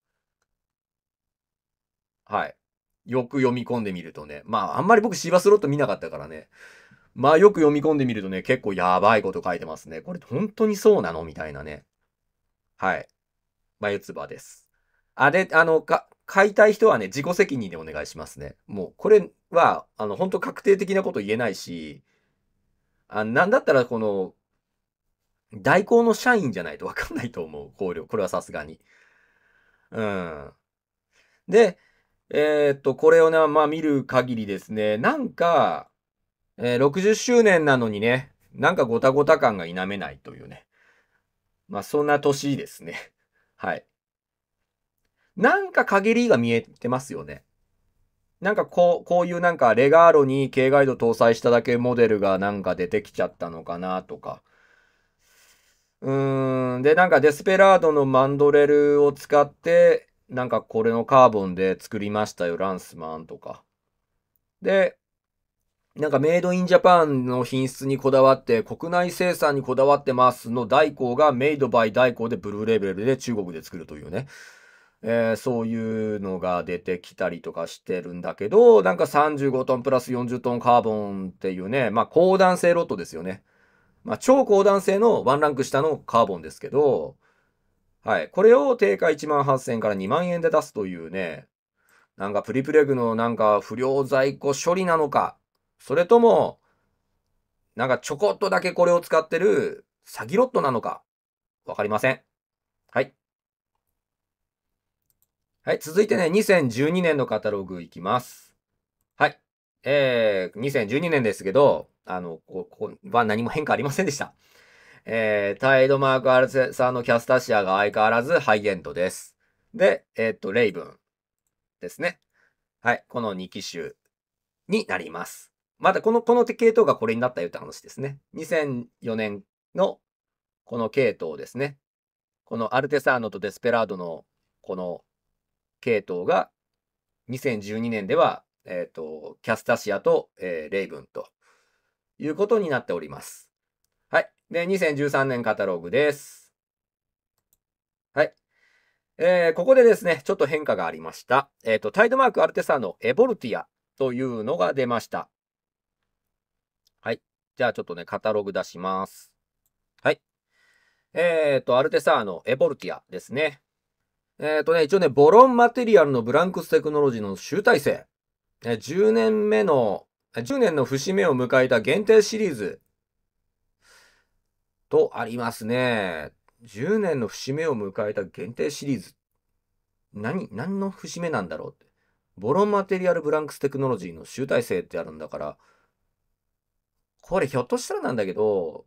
はい。よく読み込んでみるとね。まあ、あんまり僕シーバスロット見なかったからね。まあ、よく読み込んでみるとね、結構やばいこと書いてますね。これ本当にそうなのみたいなね。はい。眉唾です。あれ、あの、か、買いたい人はね、自己責任でお願いしますね。もう、これは、あの、本当確定的なこと言えないし、あなんだったら、この、代行の社員じゃないと分かんないと思う。考慮。これはさすがに。うん。で、えー、っと、これをね、まあ見る限りですね、なんか、えー、60周年なのにね、なんかごたごた感が否めないというね。まあそんな年ですね。はい。なんか陰りが見えてますよね。なんかこう、こういうなんかレガーロに軽ガイド搭載しただけモデルがなんか出てきちゃったのかなとか。うん。で、なんかデスペラードのマンドレルを使って、なんかこれのカーボンで作りましたよ、ランスマンとか。で、なんかメイドインジャパンの品質にこだわって、国内生産にこだわってますの大工がメイドバイ大工でブルーレベルで中国で作るというね。えー、そういうのが出てきたりとかしてるんだけど、なんか35トンプラス40トンカーボンっていうね、まあ高弾性ロットですよね。まあ、超高弾性のワンランク下のカーボンですけど、はい。これを定価1万8000円から2万円で出すというね、なんかプリプレグのなんか不良在庫処理なのか、それとも、なんかちょこっとだけこれを使ってる詐欺ロットなのか、わかりません。はい。はい、続いてね、2012年のカタログいきます。はい。えー、2012年ですけど、あの、ここは何も変化ありませんでした。えー、タイドマーク・アルセサーのキャスタシアが相変わらずハイエンドです。で、えー、っと、レイブンですね。はい、この2機種になります。また、この、この系統がこれになったよって話ですね。2004年のこの系統ですね。このアルテサーノとデスペラードのこの系統が2012年では、えっ、ー、と、キャスタシアと、えー、レイブンということになっております。はい。で、2013年カタログです。はい。えー、ここでですね、ちょっと変化がありました。えっ、ー、と、タイドマークアルテサのエボルティアというのが出ました。はい。じゃあちょっとね、カタログ出します。はい。えっ、ー、と、アルテサーのエボルティアですね。えっ、ー、とね、一応ね、ボロンマテリアルのブランクステクノロジーの集大成。10年目の10年の節目を迎えた限定シリーズとありますね。10年の節目を迎えた限定シリーズ。何、何の節目なんだろうって。ボロンマテリアルブランクステクノロジーの集大成ってあるんだから、これひょっとしたらなんだけど、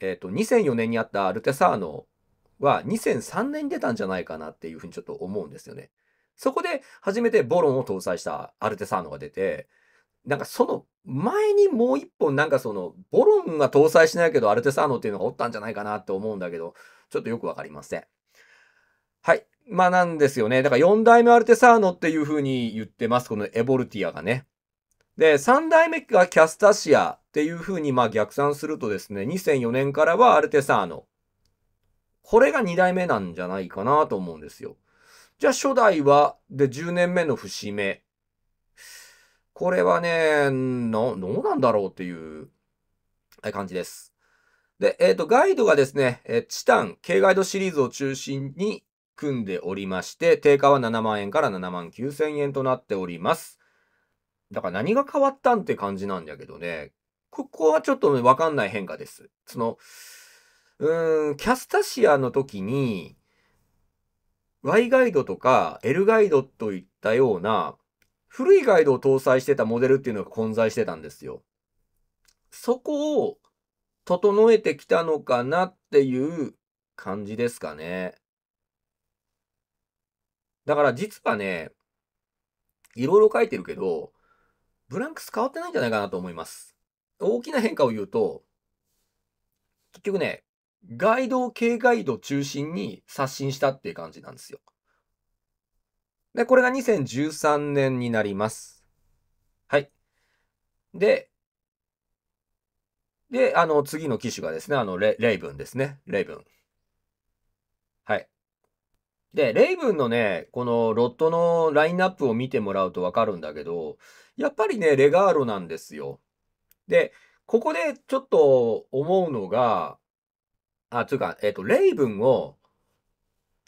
えっ、ー、と、2004年にあったアルテサーノは2003年に出たんじゃないかなっていうふうにちょっと思うんですよね。そこで初めてボロンを搭載したアルテサーノが出て、なんかその前にもう一本なんかそのボロンが搭載しないけどアルテサーノっていうのがおったんじゃないかなって思うんだけど、ちょっとよくわかりません。はい。まあなんですよね。だから4代目アルテサーノっていう風に言ってます。このエボルティアがね。で、3代目がキャスタシアっていう風にまあ逆算するとですね、2004年からはアルテサーノ。これが2代目なんじゃないかなと思うんですよ。じゃあ初代は、で、10年目の節目。これはね、どうなんだろうっていう感じです。で、えっ、ー、と、ガイドがですね、えチタン、軽ガイドシリーズを中心に組んでおりまして、定価は7万円から7万9千円となっております。だから何が変わったんって感じなんだけどね、ここはちょっとね、わかんない変化です。その、うん、キャスタシアの時に、Y ガイドとか L ガイドといったような、古いガイドを搭載してたモデルっていうのが混在してたんですよ。そこを整えてきたのかなっていう感じですかね。だから実はね、いろいろ書いてるけど、ブランクス変わってないんじゃないかなと思います。大きな変化を言うと、結局ね、ガイドを軽ガイド中心に刷新したっていう感じなんですよ。で、これが2013年になります。はい。で、で、あの、次の機種がですね、あのレ、レイブンですね。レイブン。はい。で、レイブンのね、このロットのラインナップを見てもらうとわかるんだけど、やっぱりね、レガーロなんですよ。で、ここでちょっと思うのが、あ、というか、えっ、と、レイブンを、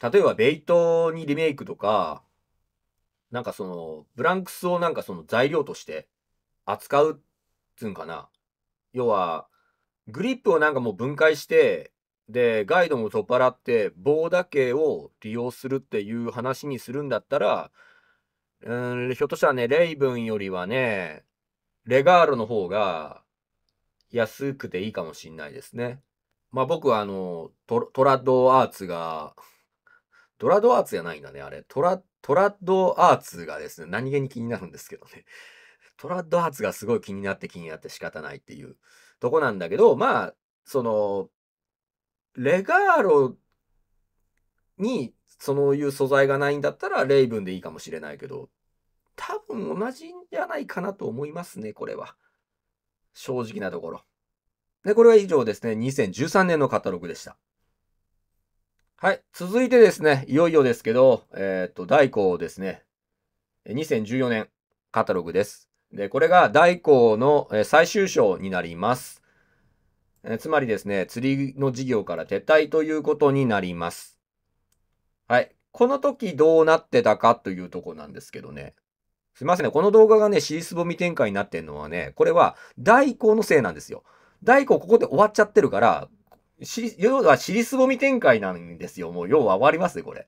例えばベイトにリメイクとか、なんかその、ブランクスをなんかその材料として扱うっつうんかな。要は、グリップをなんかもう分解して、で、ガイドも取っ払って、棒だけを利用するっていう話にするんだったら、うん、ひょっとしたらね、レイブンよりはね、レガールの方が安くていいかもしんないですね。まあ僕はあのト、トラッドアーツが、トラッドアーツじゃないんだね、あれ。トラットラッドアーツがですね、何気に気になるんですけどね。トラッドアーツがすごい気になって気になって仕方ないっていうとこなんだけど、まあ、その、レガーロにそういう素材がないんだったら、レイブンでいいかもしれないけど、多分同じんじゃないかなと思いますね、これは。正直なところ。で、これは以上ですね、2013年のカタログでした。はい。続いてですね、いよいよですけど、えっ、と、大工ですね。2014年カタログです。で、これが大光の最終章になります。えつまりですね、釣りの事業から撤退ということになります。はい。この時どうなってたかというとこなんですけどね。すいませんね。この動画がね、シリスボミ展開になってんのはね、これは大光のせいなんですよ。大光ここで終わっちゃってるから、し、要は尻すぼみ展開なんですよ。もう、要は終わりますね、これ。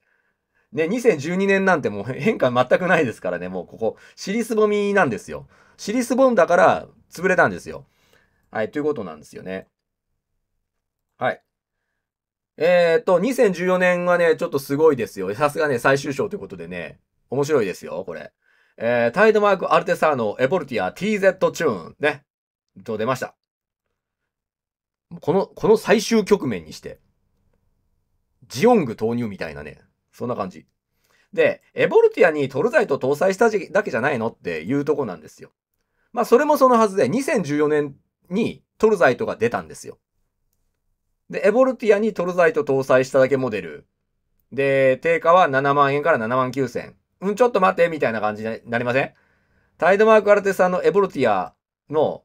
ね、2012年なんてもう 変化全くないですからね、もうここ、尻すぼみなんですよ。尻すぼんだから、潰れたんですよ。はい、ということなんですよね。はい。えっ、と、2014年はね、ちょっとすごいですよ。さすがね、最終章ということでね、面白いですよ、これ。えー、タイドマーク・アルテサーノ・エボルティア TZ チューンね、と出ました。この、この最終局面にして、ジオング投入みたいなね、そんな感じ。で、エボルティアにトルザイト搭載しただけじゃないのっていうとこなんですよ。まあ、それもそのはずで、2014年にトルザイトが出たんですよ。で、エボルティアにトルザイト搭載しただけモデル。で、定価は7万円から7万9千。うん、ちょっと待って、みたいな感じになりませんタイドマークアルテさんのエボルティアの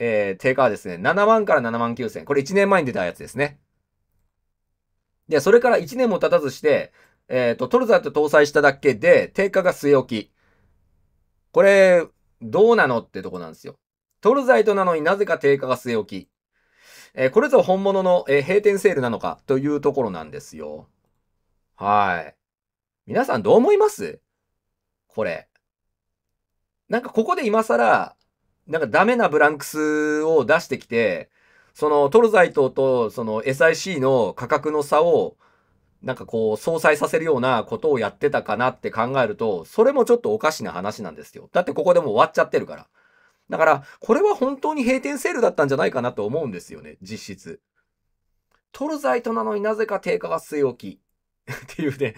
えー、定価はですね、7万から7万9千。これ1年前に出たやつですね。で、それから1年も経たずして、えっ、ー、と、トルザと搭載しただけで、定価が据え置き。これ、どうなのってとこなんですよ。トルザイトなのになぜか定価が据え置き。えー、これぞ本物の、えー、閉店セールなのかというところなんですよ。はい。皆さんどう思いますこれ。なんかここで今更、なんかダメなブランクスを出してきて、そのトルザイトとその SIC の価格の差をなんかこう相殺させるようなことをやってたかなって考えると、それもちょっとおかしな話なんですよ。だってここでもう終わっちゃってるから。だから、これは本当に閉店セールだったんじゃないかなと思うんですよね、実質。トルザイトなのになぜか定価が据え置き。っていうね。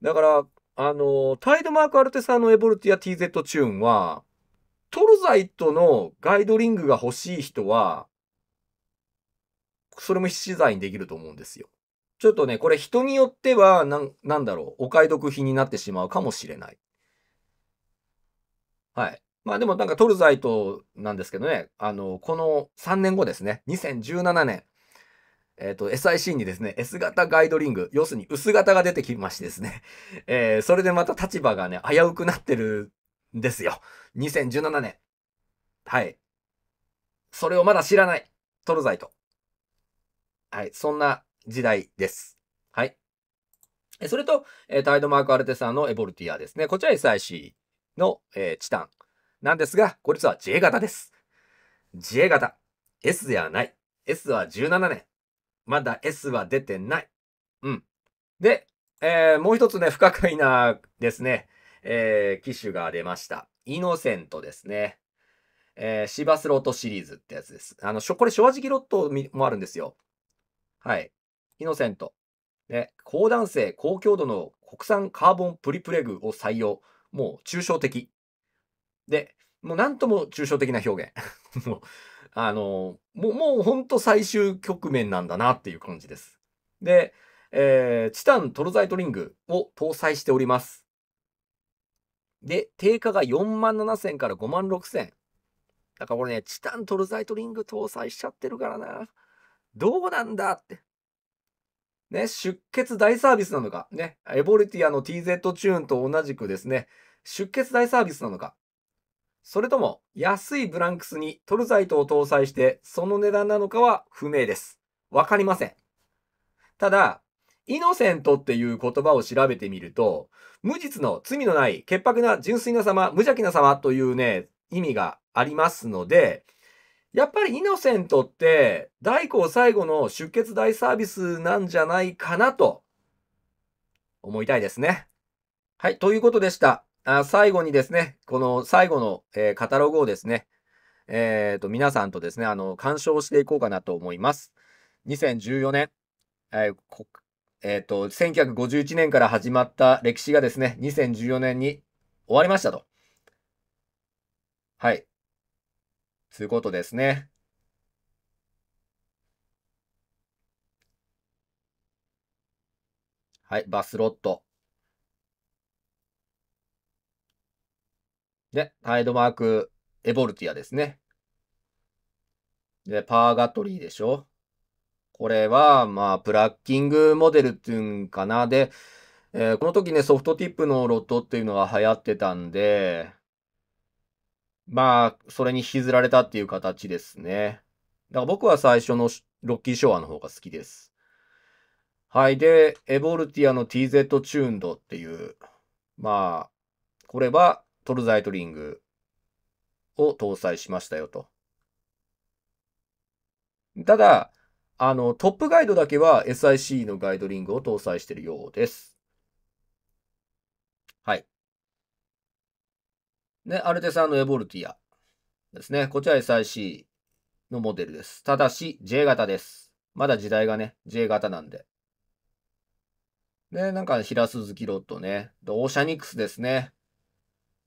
だから、あの、タイドマーク・アルテさんのエボルティア TZ チューンは、トルザイトのガイドリングが欲しい人は、それも必死材にできると思うんですよ。ちょっとね、これ人によっては、なん、なんだろう、お買い得品になってしまうかもしれない。はい。まあでもなんかトルザイトなんですけどね、あの、この3年後ですね、2017年、えっ、ー、と、SIC にですね、S 型ガイドリング、要するに薄型が出てきましてですね、えー、それでまた立場がね、危うくなってるですよ。2017年。はい。それをまだ知らない。トルザイト。はい。そんな時代です。はい。それと、えー、タイドマーク・アルテさんのエボルティアですね。こちら SIC の、えー、チタンなんですが、こいつは J 型です。J 型。S ではない。S は17年。まだ S は出てない。うん。で、えー、もう一つね、不可解なですね、えー、機種が出ました。イノセントですね。えー、シバスロットシリーズってやつです。あの、これ正直ロットもあるんですよ。はい。イノセント。ね、高弾性、高強度の国産カーボンプリプレグを採用。もう抽象的。で、もうなんとも抽象的な表現。もう、あのもう、もうほんと最終局面なんだなっていう感じです。で、えー、チタントロザイトリングを搭載しております。で、定価が4万7千から5万6000。だからこれね、チタントルザイトリング搭載しちゃってるからな。どうなんだって。ね、出血大サービスなのか。ね、エボルティアの TZ チューンと同じくですね、出血大サービスなのか。それとも、安いブランクスにトルザイトを搭載して、その値段なのかは不明です。わかりません。ただ、イノセントっていう言葉を調べてみると、無実の罪のない潔白な純粋な様、無邪気な様というね、意味がありますので、やっぱりイノセントって大工最後の出血大サービスなんじゃないかなと思いたいですね。はい、ということでした。あ最後にですね、この最後の、えー、カタログをですね、えっ、ー、と、皆さんとですね、あの、鑑賞していこうかなと思います。2014年、えー、えっ、ー、と、1951年から始まった歴史がですね、2014年に終わりましたと。はい。そういうことですね。はい、バスロット。で、タイドマーク、エボルティアですね。で、パーガトリーでしょ。これは、まあ、プラッキングモデルっていうんかな。で、えー、この時ね、ソフトティップのロットっていうのが流行ってたんで、まあ、それに引きずられたっていう形ですね。だから僕は最初のロッキーショアの方が好きです。はい。で、エボルティアの TZ チューンドっていう、まあ、これはトルザイトリングを搭載しましたよと。ただ、あの、トップガイドだけは SIC のガイドリングを搭載しているようです。はい。ね、アルテさんのエボルティアですね。こちら SIC のモデルです。ただし J 型です。まだ時代がね、J 型なんで。で、なんか平鈴木ロットね。オーシャニクスですね。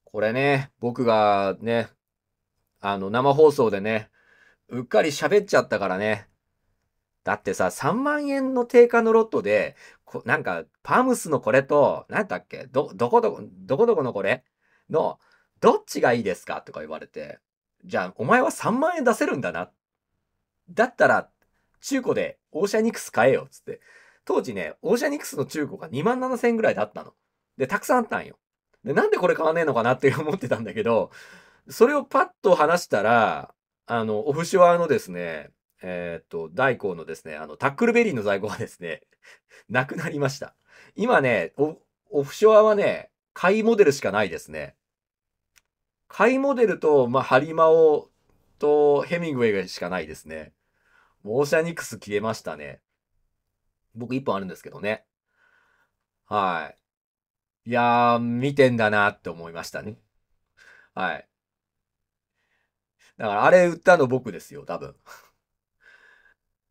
これね、僕がね、あの、生放送でね、うっかり喋っちゃったからね。だってさ、3万円の定価のロットで、なんか、パームスのこれと、なんだっけ、ど、どこどこ、どこどこのこれの、どっちがいいですかとか言われて、じゃあ、お前は3万円出せるんだな。だったら、中古でオーシャニクス買えよ、つって。当時ね、オーシャニクスの中古が2万7千円ぐらいだったの。で、たくさんあったんよ。で、なんでこれ買わねえのかなって思ってたんだけど、それをパッと話したら、あの、オフショアのですね、えー、っと、大工のですね、あの、タックルベリーの在庫がですね、なくなりました。今ね、オフショアはね、買いモデルしかないですね。買いモデルと、まあ、ハリマオとヘミングウェイしかないですね。オーシャニクス消えましたね。僕一本あるんですけどね。はい。いやー、見てんだなって思いましたね。はい。だからあれ売ったの僕ですよ、多分。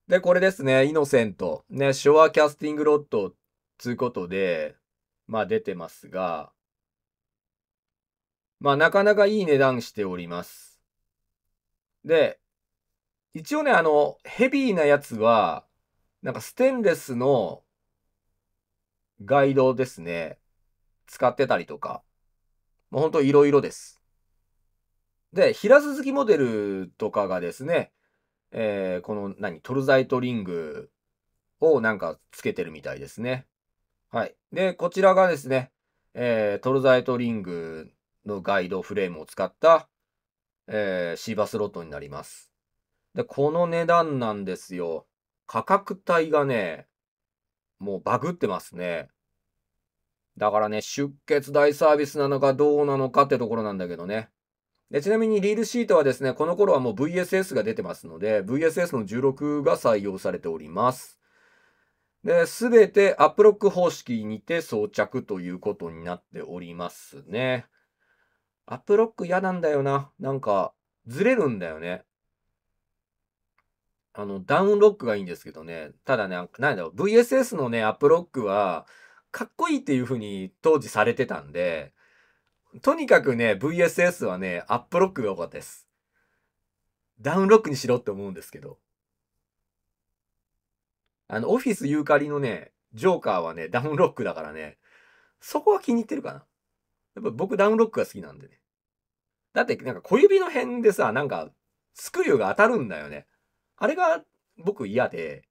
で、これですね、イノセント。ね、ショアキャスティングロッドつうことで、まあ出てますが、まあなかなかいい値段しております。で、一応ね、あの、ヘビーなやつは、なんかステンレスのガイドですね、使ってたりとか、もうほんといろいろです。で、平鈴木モデルとかがですね、えー、この何、トルザイトリングをなんかつけてるみたいですね。はい。で、こちらがですね、えー、トルザイトリングのガイドフレームを使った、えー、シーバスロットになります。で、この値段なんですよ。価格帯がね、もうバグってますね。だからね、出血大サービスなのかどうなのかってところなんだけどね。えちなみにリールシートはですね、この頃はもう VSS が出てますので、VSS の16が採用されております。で、すべてアップロック方式にて装着ということになっておりますね。アップロック嫌なんだよな。なんか、ずれるんだよね。あの、ダウンロックがいいんですけどね。ただね、なんだろう、VSS のね、アップロックは、かっこいいっていう風に当時されてたんで、とにかくね、VSS はね、アップロックが多かったです。ダウンロックにしろって思うんですけど。あの、オフィスユーカリのね、ジョーカーはね、ダウンロックだからね、そこは気に入ってるかな。やっぱ僕ダウンロックが好きなんでね。だってなんか小指の辺でさ、なんかスクリューが当たるんだよね。あれが僕嫌で、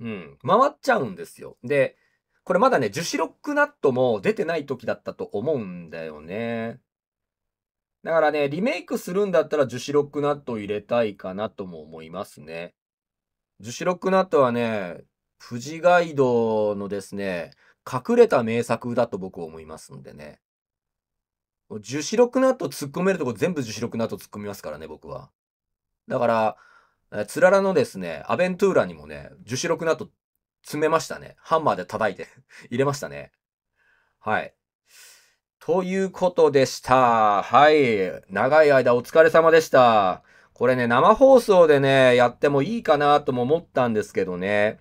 うん、回っちゃうんですよ。で、これまだね、樹脂ロックナットも出てない時だったと思うんだよね。だからね、リメイクするんだったら樹脂ロックナット入れたいかなとも思いますね。樹脂ロックナットはね、富士ガイドのですね、隠れた名作だと僕は思いますんでね。樹脂ロックナット突っ込めるとこ全部樹脂ロックナット突っ込みますからね、僕は。だから、つららのですね、アベントゥーラにもね、樹脂ロックナット詰めましたね。ハンマーで叩いて 入れましたね。はい。ということでした。はい。長い間お疲れ様でした。これね、生放送でね、やってもいいかなとも思ったんですけどね。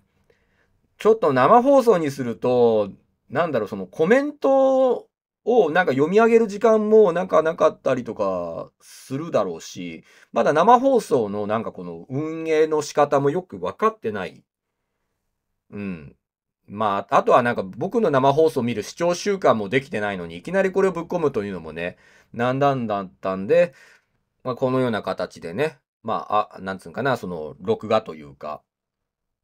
ちょっと生放送にすると、なんだろう、そのコメントをなんか読み上げる時間もなんかなかったりとかするだろうし、まだ生放送のなんかこの運営の仕方もよくわかってないうん。まあ、あとはなんか僕の生放送を見る視聴習慣もできてないのに、いきなりこれをぶっ込むというのもね、なんだんだったんで、まあ、このような形でね、まあ、あなんつうんかな、その、録画というか、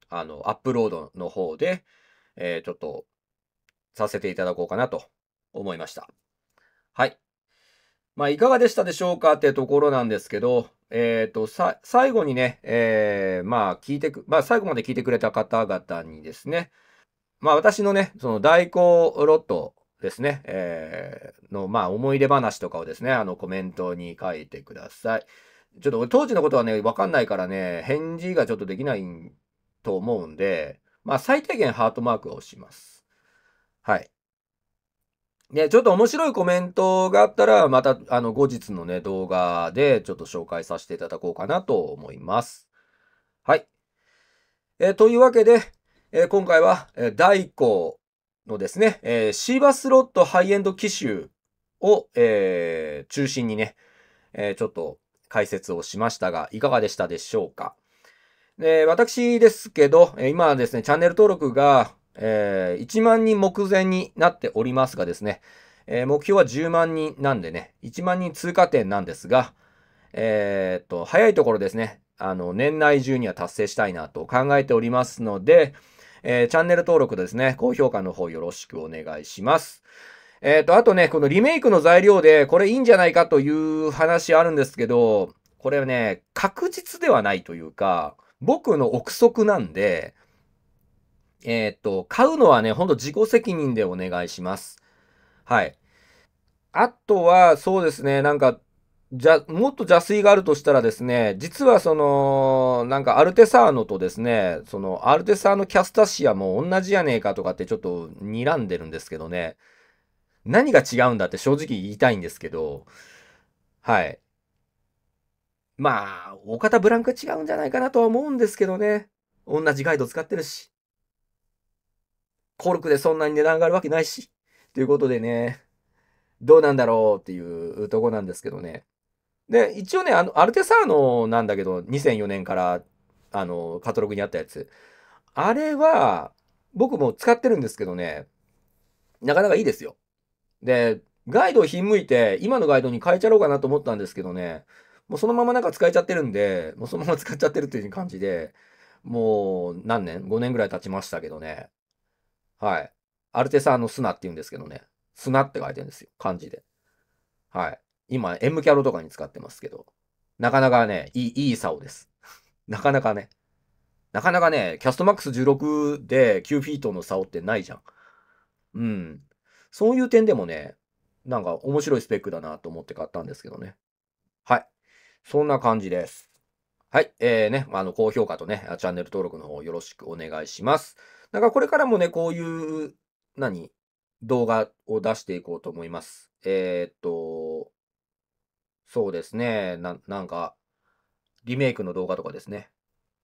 あの、アップロードの方で、えー、ちょっと、させていただこうかなと思いました。はい。まあ、いかがでしたでしょうかってところなんですけど、えー、と、さ、最後にね、えー、まあ、聞いてく、まあ、最後まで聞いてくれた方々にですね、まあ、私のね、その代行ロットですね、えー、の、まあ、思い出話とかをですね、あの、コメントに書いてください。ちょっと当時のことはね、わかんないからね、返事がちょっとできないと思うんで、まあ、最低限ハートマークを押します。はい。ね、ちょっと面白いコメントがあったら、また、あの、後日のね、動画で、ちょっと紹介させていただこうかなと思います。はい。えー、というわけで、えー、今回は、えー、大工のですね、えシーバスロットハイエンド機種を、え中心にね、えちょっと解説をしましたが、いかがでしたでしょうか。で、私ですけど、今ですね、チャンネル登録がえー、1万人目前になっておりますがですね、えー、目標は10万人なんでね、1万人通過点なんですが、えー、っと、早いところですね、あの、年内中には達成したいなと考えておりますので、えー、チャンネル登録ですね、高評価の方よろしくお願いします。えっ、ー、と、あとね、このリメイクの材料で、これいいんじゃないかという話あるんですけど、これね、確実ではないというか、僕の憶測なんで、えー、っと、買うのはね、ほんと自己責任でお願いします。はい。あとは、そうですね、なんか、じゃ、もっと邪推があるとしたらですね、実はその、なんかアルテサーノとですね、そのアルテサーノキャスタシアも同じやねえかとかってちょっと睨んでるんですけどね、何が違うんだって正直言いたいんですけど、はい。まあ、お方ブランク違うんじゃないかなとは思うんですけどね、同じガイド使ってるし。コルクでそんなに値段上がるわけないし。ということでね、どうなんだろうっていうとこなんですけどね。で、一応ね、あの、アルテサーノなんだけど、2004年から、あの、カタログにあったやつ。あれは、僕も使ってるんですけどね、なかなかいいですよ。で、ガイドをひんむいて、今のガイドに変えちゃろうかなと思ったんですけどね、もうそのままなんか使えちゃってるんで、もうそのまま使っちゃってるっていう感じで、もう何年 ?5 年ぐらい経ちましたけどね。はい。アルテさんの砂って言うんですけどね。砂って書いてるんですよ。漢字で。はい。今、M キャロとかに使ってますけど、なかなかね、いい、いい竿です。なかなかね。なかなかね、キャストマックス16で9フィートの竿ってないじゃん。うん。そういう点でもね、なんか面白いスペックだなと思って買ったんですけどね。はい。そんな感じです。はい。えー、ね、あの、高評価とね、チャンネル登録の方よろしくお願いします。だからこれからもね、こういう、何動画を出していこうと思います。えー、っと、そうですねな。なんか、リメイクの動画とかですね。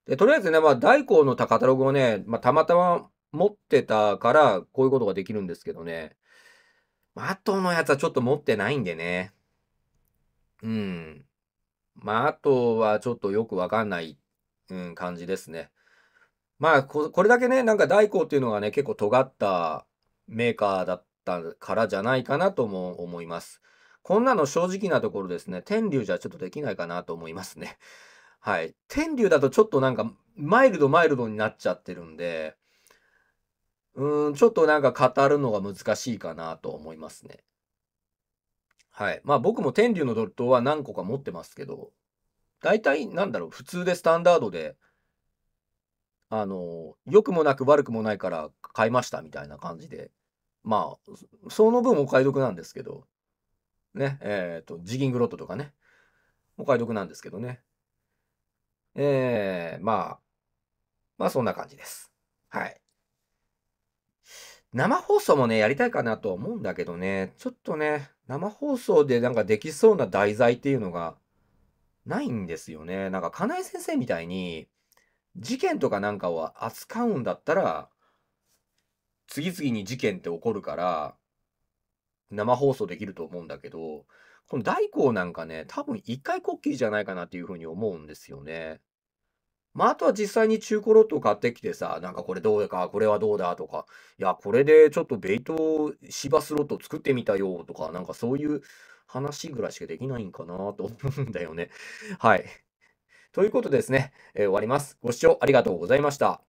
で、とりあえずね、まあ、大工のカタログをね、まあ、たまたま持ってたから、こういうことができるんですけどね。まあとのやつはちょっと持ってないんでね。うん。まあ、あとはちょっとよくわかんない、うん、感じですね。まあこ、これだけね、なんか大工っていうのがね、結構尖ったメーカーだったからじゃないかなとも思います。こんなの正直なところですね、天竜じゃちょっとできないかなと思いますね。はい。天竜だとちょっとなんか、マイルドマイルドになっちゃってるんで、うん、ちょっとなんか語るのが難しいかなと思いますね。はい。まあ僕も天竜のドットは何個か持ってますけど、大体なんだろう、普通でスタンダードで、あの、良くもなく悪くもないから買いましたみたいな感じで、まあ、その分お買い得なんですけど、ね、えっ、ー、と、ジギングロットとかね、お買い得なんですけどね。えー、まあ、まあそんな感じです。はい。生放送もね、やりたいかなと思うんだけどね、ちょっとね、生放送でなんかできそうな題材っていうのがないんですよね。なんか、金井先生みたいに、事件とかなんかを扱うんだったら、次々に事件って起こるから、生放送できると思うんだけど、この大行なんかね、多分一回こっきりじゃないかなっていうふうに思うんですよね。まあ、あとは実際に中古ロットを買ってきてさ、なんかこれどうか、これはどうだとか、いや、これでちょっとベイト芝スロット作ってみたよとか、なんかそういう話ぐらいしかできないんかなと思うんだよね。はい。ということですね、えー、終わります。ご視聴ありがとうございました。